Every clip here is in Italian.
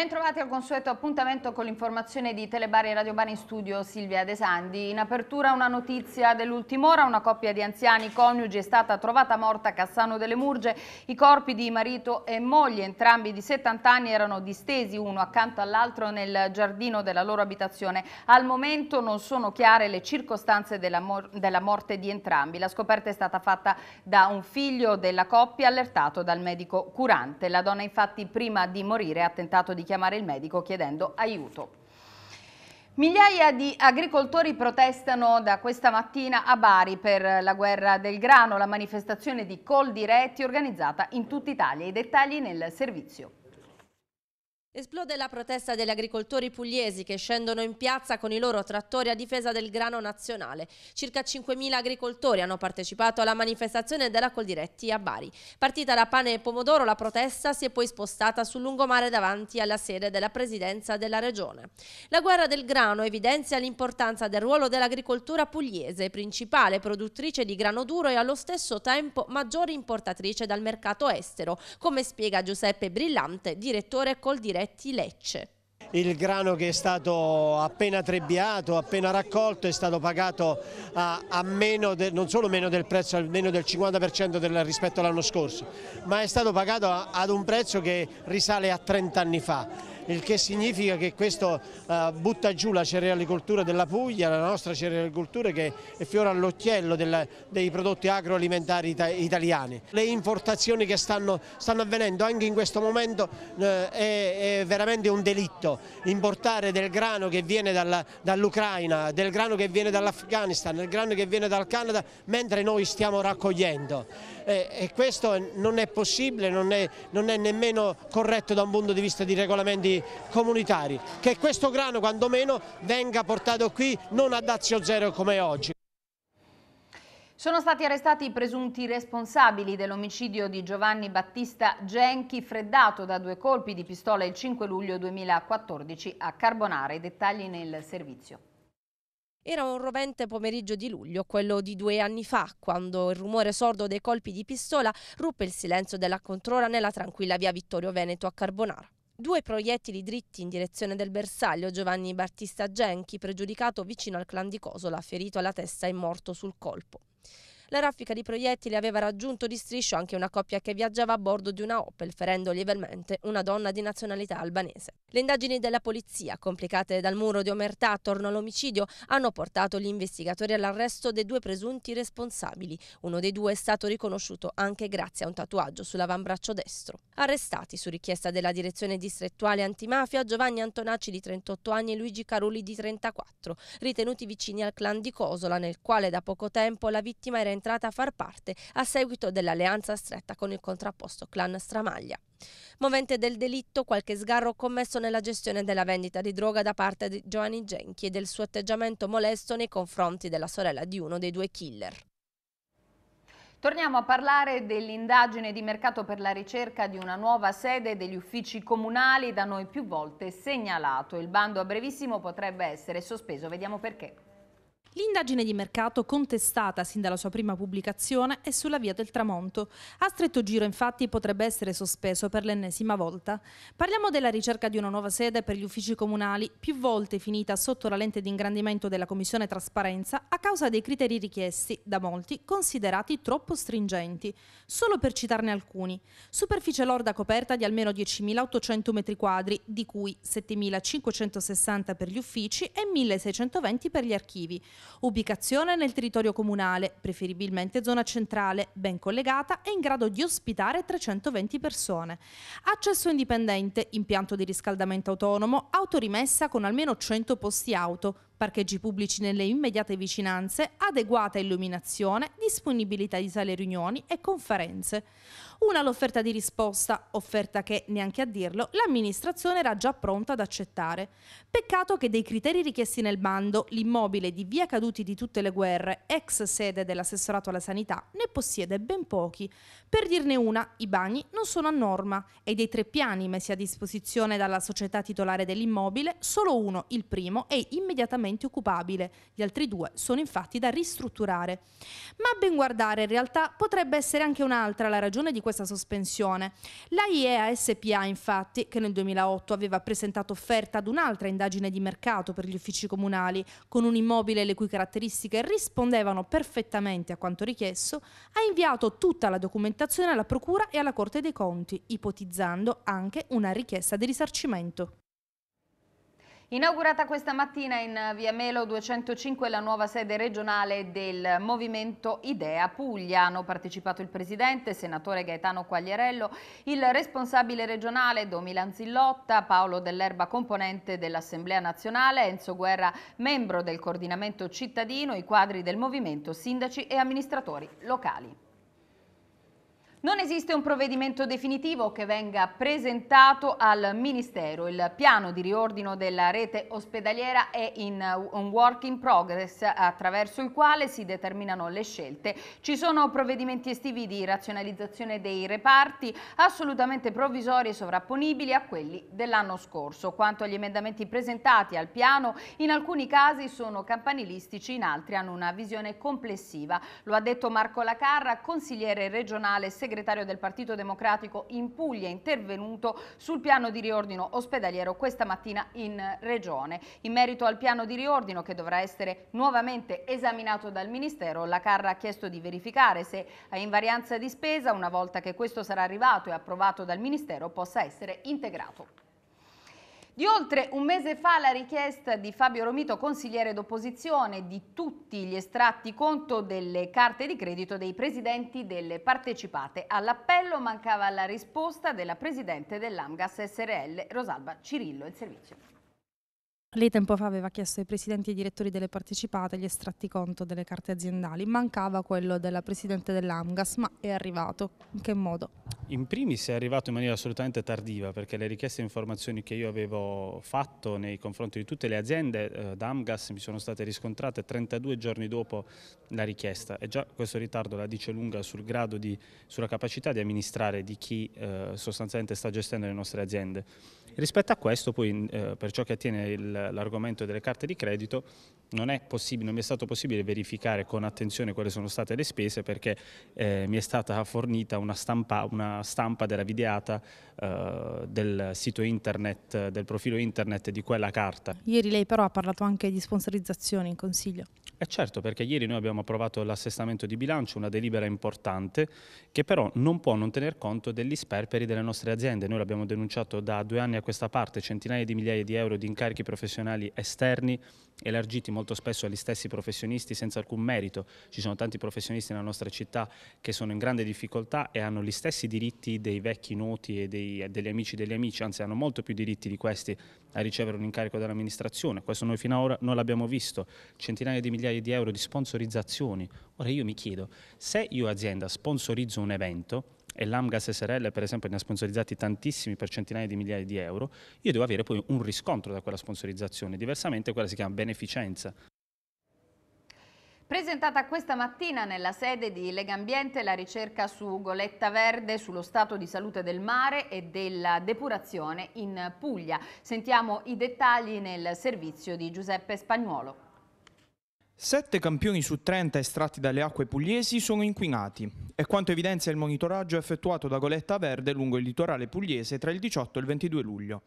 Bentrovati al consueto appuntamento con l'informazione di Telebari e Radio Bari in studio Silvia De Sandi. In apertura una notizia dell'ultima ora, una coppia di anziani coniugi è stata trovata morta a Cassano delle Murge. I corpi di marito e moglie, entrambi di 70 anni, erano distesi uno accanto all'altro nel giardino della loro abitazione. Al momento non sono chiare le circostanze della, mor della morte di entrambi. La scoperta è stata fatta da un figlio della coppia allertato dal medico curante. La donna infatti prima di morire ha tentato di chiamare il medico chiedendo aiuto. Migliaia di agricoltori protestano da questa mattina a Bari per la guerra del grano, la manifestazione di Col Diretti organizzata in tutta Italia. I dettagli nel servizio. Esplode la protesta degli agricoltori pugliesi che scendono in piazza con i loro trattori a difesa del grano nazionale. Circa 5.000 agricoltori hanno partecipato alla manifestazione della Coldiretti a Bari. Partita da pane e pomodoro, la protesta si è poi spostata sul lungomare davanti alla sede della presidenza della regione. La guerra del grano evidenzia l'importanza del ruolo dell'agricoltura pugliese, principale produttrice di grano duro e allo stesso tempo maggiore importatrice dal mercato estero, come spiega Giuseppe Brillante, direttore Coldiretti diretti Lecce. Il grano che è stato appena trebbiato, appena raccolto, è stato pagato a, a meno de, non solo meno del prezzo, almeno del 50% del, rispetto all'anno scorso, ma è stato pagato a, ad un prezzo che risale a 30 anni fa il che significa che questo eh, butta giù la cerealicoltura della Puglia, la nostra cerealicoltura che è fiore all'occhiello dei prodotti agroalimentari italiani. Le importazioni che stanno, stanno avvenendo anche in questo momento eh, è, è, veramente un delitto, importare del grano che viene dall'Ucraina, dall del grano che viene dall'Afghanistan, del grano che viene dal Canada, mentre noi stiamo raccogliendo. Eh, e questo non è possibile, non è, non è nemmeno corretto da un punto di vista di regolamenti comunitari, che questo grano quantomeno venga portato qui non a dazio zero come oggi. Sono stati arrestati i presunti responsabili dell'omicidio di Giovanni Battista Genchi, freddato da due colpi di pistola il 5 luglio 2014 a Carbonara. I dettagli nel servizio. Era un rovente pomeriggio di luglio, quello di due anni fa, quando il rumore sordo dei colpi di pistola ruppe il silenzio della controlla nella tranquilla via Vittorio Veneto a Carbonara. Due proiettili dritti in direzione del bersaglio Giovanni Battista Genchi, pregiudicato vicino al clan di Cosola, ferito alla testa e morto sul colpo. La raffica di proiettili aveva raggiunto di striscio anche una coppia che viaggiava a bordo di una Opel, ferendo lievemente una donna di nazionalità albanese. Le indagini della polizia, complicate dal muro di omertà attorno all'omicidio, hanno portato gli investigatori all'arresto dei due presunti responsabili. Uno dei due è stato riconosciuto anche grazie a un tatuaggio sull'avambraccio destro. Arrestati su richiesta della direzione distrettuale antimafia Giovanni Antonacci di 38 anni e Luigi Caruli di 34, ritenuti vicini al clan di Cosola, nel quale da poco tempo la vittima era in entrata a far parte a seguito dell'alleanza stretta con il contrapposto clan Stramaglia. Movente del delitto, qualche sgarro commesso nella gestione della vendita di droga da parte di Giovanni Genchi e del suo atteggiamento molesto nei confronti della sorella di uno dei due killer. Torniamo a parlare dell'indagine di mercato per la ricerca di una nuova sede degli uffici comunali da noi più volte segnalato. Il bando a brevissimo potrebbe essere sospeso, vediamo perché. L'indagine di mercato, contestata sin dalla sua prima pubblicazione, è sulla via del tramonto. A stretto giro, infatti, potrebbe essere sospeso per l'ennesima volta. Parliamo della ricerca di una nuova sede per gli uffici comunali, più volte finita sotto la lente di ingrandimento della Commissione Trasparenza a causa dei criteri richiesti, da molti considerati troppo stringenti. Solo per citarne alcuni. Superficie lorda coperta di almeno 10.800 m2, di cui 7.560 per gli uffici e 1.620 per gli archivi Ubicazione nel territorio comunale, preferibilmente zona centrale, ben collegata e in grado di ospitare 320 persone. Accesso indipendente, impianto di riscaldamento autonomo, autorimessa con almeno 100 posti auto, parcheggi pubblici nelle immediate vicinanze, adeguata illuminazione, disponibilità di sale riunioni e conferenze. Una l'offerta di risposta, offerta che, neanche a dirlo, l'amministrazione era già pronta ad accettare. Peccato che dei criteri richiesti nel bando, l'immobile di Via Caduti di tutte le guerre, ex sede dell'assessorato alla sanità, ne possiede ben pochi. Per dirne una, i bagni non sono a norma e dei tre piani messi a disposizione dalla società titolare dell'immobile, solo uno, il primo, è immediatamente facilmente occupabile. Gli altri due sono infatti da ristrutturare. Ma a ben guardare, in realtà, potrebbe essere anche un'altra la ragione di questa sospensione. La IEA SPA, infatti, che nel 2008 aveva presentato offerta ad un'altra indagine di mercato per gli uffici comunali, con un immobile le cui caratteristiche rispondevano perfettamente a quanto richiesto, ha inviato tutta la documentazione alla Procura e alla Corte dei Conti, ipotizzando anche una richiesta di risarcimento. Inaugurata questa mattina in eh, via Melo 205 la nuova sede regionale del Movimento Idea Puglia. Hanno partecipato il presidente, senatore Gaetano Quagliarello, il responsabile regionale Domilan Zillotta, Paolo Dell'Erba, componente dell'Assemblea nazionale, Enzo Guerra, membro del coordinamento cittadino, i quadri del movimento, sindaci e amministratori locali. Non esiste un provvedimento definitivo che venga presentato al Ministero. Il piano di riordino della rete ospedaliera è in uh, un work in progress attraverso il quale si determinano le scelte. Ci sono provvedimenti estivi di razionalizzazione dei reparti assolutamente provvisori e sovrapponibili a quelli dell'anno scorso. Quanto agli emendamenti presentati al piano, in alcuni casi sono campanilistici, in altri hanno una visione complessiva. Lo ha detto Marco Lacarra, consigliere regionale segretario segretario del Partito Democratico in Puglia, intervenuto sul piano di riordino ospedaliero questa mattina in Regione. In merito al piano di riordino che dovrà essere nuovamente esaminato dal Ministero, la Carra ha chiesto di verificare se a invarianza di spesa, una volta che questo sarà arrivato e approvato dal Ministero, possa essere integrato. Di oltre un mese fa la richiesta di Fabio Romito, consigliere d'opposizione, di tutti gli estratti conto delle carte di credito dei presidenti delle partecipate. All'appello mancava la risposta della presidente dell'Amgas SRL, Rosalba Cirillo. Il servizio. Lei tempo fa aveva chiesto ai presidenti e ai direttori delle partecipate gli estratti conto delle carte aziendali, mancava quello della presidente dell'Amgas, ma è arrivato. In che modo? In primis è arrivato in maniera assolutamente tardiva perché le richieste di informazioni che io avevo fatto nei confronti di tutte le aziende eh, da Amgas mi sono state riscontrate 32 giorni dopo la richiesta e già questo ritardo la dice lunga sul grado di, sulla capacità di amministrare di chi eh, sostanzialmente sta gestendo le nostre aziende. Rispetto a questo poi eh, per ciò che attiene l'argomento delle carte di credito non, è non mi è stato possibile verificare con attenzione quali sono state le spese perché eh, mi è stata fornita una stampa, una stampa della videata eh, del sito internet, del profilo internet di quella carta. Ieri lei però ha parlato anche di sponsorizzazione in Consiglio. Eh certo, perché ieri noi abbiamo approvato l'assestamento di bilancio, una delibera importante che però non può non tener conto degli sperperi delle nostre aziende. Noi l'abbiamo denunciato da due anni a questa parte, centinaia di migliaia di euro di incarichi professionali esterni elargiti molto spesso agli stessi professionisti senza alcun merito. Ci sono tanti professionisti nella nostra città che sono in grande difficoltà e hanno gli stessi diritti diritti dei vecchi noti e dei, degli amici degli amici, anzi hanno molto più diritti di questi a ricevere un incarico dall'amministrazione. Questo noi fino ad ora non l'abbiamo visto. Centinaia di migliaia di euro di sponsorizzazioni. Ora io mi chiedo, se io azienda sponsorizzo un evento, e l'Amgas SRL per esempio ne ha sponsorizzati tantissimi per centinaia di migliaia di euro, io devo avere poi un riscontro da quella sponsorizzazione, diversamente quella si chiama beneficenza, Presentata questa mattina nella sede di Legambiente la ricerca su Goletta Verde sullo stato di salute del mare e della depurazione in Puglia. Sentiamo i dettagli nel servizio di Giuseppe Spagnuolo. Sette campioni su 30 estratti dalle acque pugliesi sono inquinati. È quanto evidenzia il monitoraggio effettuato da Goletta Verde lungo il litorale pugliese tra il 18 e il 22 luglio.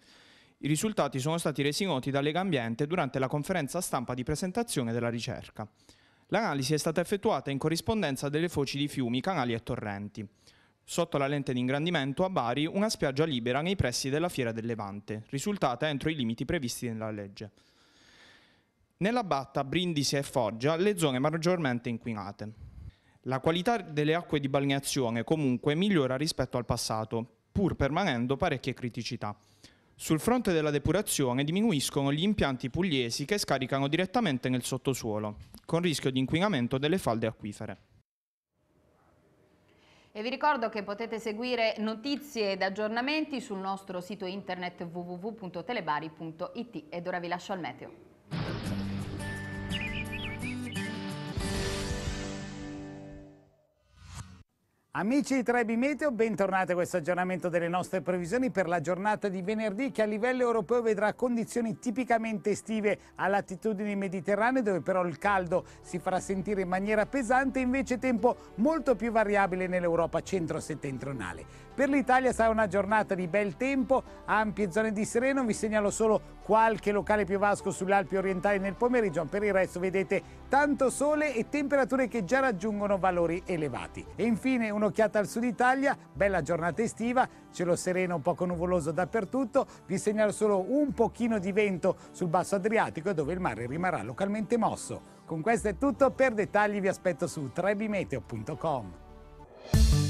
I risultati sono stati resi noti da Legambiente durante la conferenza stampa di presentazione della ricerca. L'analisi è stata effettuata in corrispondenza delle foci di fiumi, canali e torrenti. Sotto la lente di ingrandimento, a Bari, una spiaggia libera nei pressi della Fiera del Levante, risultata entro i limiti previsti nella legge. Nella Batta, Brindisi e Foggia, le zone maggiormente inquinate. La qualità delle acque di balneazione comunque migliora rispetto al passato, pur permanendo parecchie criticità. Sul fronte della depurazione diminuiscono gli impianti pugliesi che scaricano direttamente nel sottosuolo, con rischio di inquinamento delle falde acquifere. E vi ricordo che potete seguire notizie ed aggiornamenti sul nostro sito internet www.telebari.it ed ora vi lascio al meteo. Amici di Trebi Meteo, bentornati a questo aggiornamento delle nostre previsioni per la giornata di venerdì che a livello europeo vedrà condizioni tipicamente estive a latitudini mediterranee dove però il caldo si farà sentire in maniera pesante invece tempo molto più variabile nell'Europa centro-settentrionale. Per l'Italia sarà una giornata di bel tempo, ampie zone di sereno, vi segnalo solo qualche locale più vasco sulle Alpi orientali nel pomeriggio, per il resto vedete tanto sole e temperature che già raggiungono valori elevati. E infine un'occhiata al sud Italia, bella giornata estiva, cielo sereno poco nuvoloso dappertutto, vi segnalo solo un pochino di vento sul basso Adriatico dove il mare rimarrà localmente mosso. Con questo è tutto, per dettagli vi aspetto su trebimeteo.com.